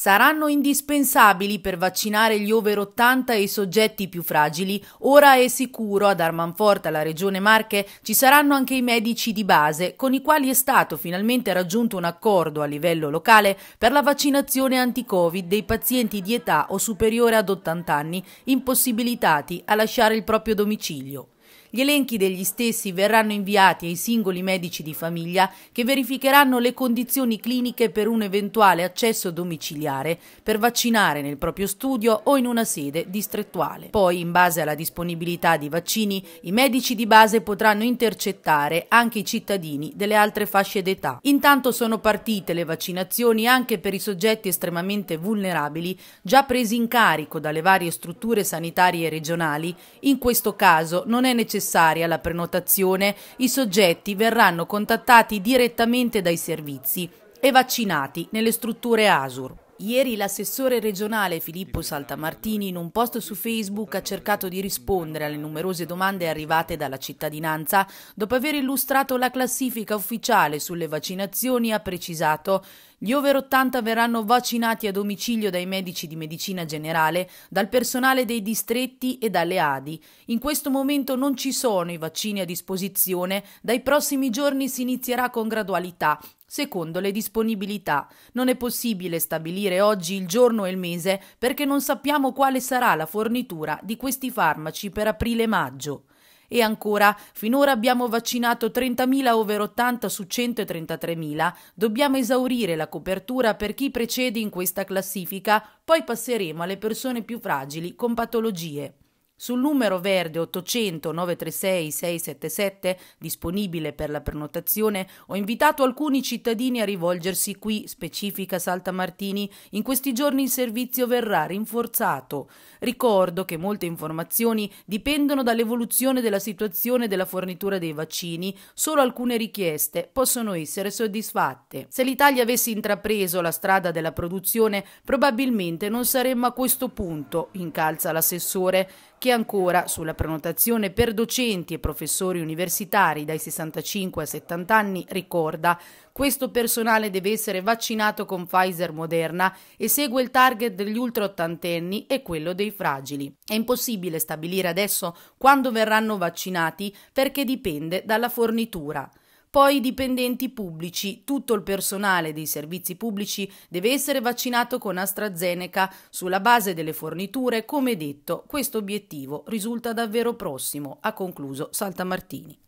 saranno indispensabili per vaccinare gli over 80 e i soggetti più fragili. Ora è sicuro ad Armanforte, alla Regione Marche, ci saranno anche i medici di base, con i quali è stato finalmente raggiunto un accordo a livello locale per la vaccinazione anti-Covid dei pazienti di età o superiore ad 80 anni, impossibilitati a lasciare il proprio domicilio. Gli elenchi degli stessi verranno inviati ai singoli medici di famiglia che verificheranno le condizioni cliniche per un eventuale accesso domiciliare per vaccinare nel proprio studio o in una sede distrettuale. Poi, in base alla disponibilità di vaccini, i medici di base potranno intercettare anche i cittadini delle altre fasce d'età. Intanto sono partite le vaccinazioni anche per i soggetti estremamente vulnerabili già presi in carico dalle varie strutture sanitarie regionali. In questo caso non è necessaria la prenotazione, i soggetti verranno contattati direttamente dai servizi e vaccinati nelle strutture ASUR. Ieri l'assessore regionale Filippo Saltamartini in un post su Facebook ha cercato di rispondere alle numerose domande arrivate dalla cittadinanza. Dopo aver illustrato la classifica ufficiale sulle vaccinazioni ha precisato gli over 80 verranno vaccinati a domicilio dai medici di medicina generale, dal personale dei distretti e dalle ADI. In questo momento non ci sono i vaccini a disposizione, dai prossimi giorni si inizierà con gradualità. Secondo le disponibilità, non è possibile stabilire oggi il giorno e il mese perché non sappiamo quale sarà la fornitura di questi farmaci per aprile-maggio. E ancora, finora abbiamo vaccinato 30.000 over 80 su 133.000, dobbiamo esaurire la copertura per chi precede in questa classifica, poi passeremo alle persone più fragili con patologie. Sul numero verde 800 936 677, disponibile per la prenotazione, ho invitato alcuni cittadini a rivolgersi qui, specifica Saltamartini, In questi giorni il servizio verrà rinforzato. Ricordo che molte informazioni dipendono dall'evoluzione della situazione della fornitura dei vaccini, solo alcune richieste possono essere soddisfatte. Se l'Italia avesse intrapreso la strada della produzione, probabilmente non saremmo a questo punto, incalza l'assessore che ancora sulla prenotazione per docenti e professori universitari dai 65 a 70 anni ricorda questo personale deve essere vaccinato con Pfizer Moderna e segue il target degli ultra ottantenni e quello dei fragili. È impossibile stabilire adesso quando verranno vaccinati perché dipende dalla fornitura. Poi i dipendenti pubblici, tutto il personale dei servizi pubblici deve essere vaccinato con AstraZeneca sulla base delle forniture, come detto, questo obiettivo risulta davvero prossimo, ha concluso Saltamartini.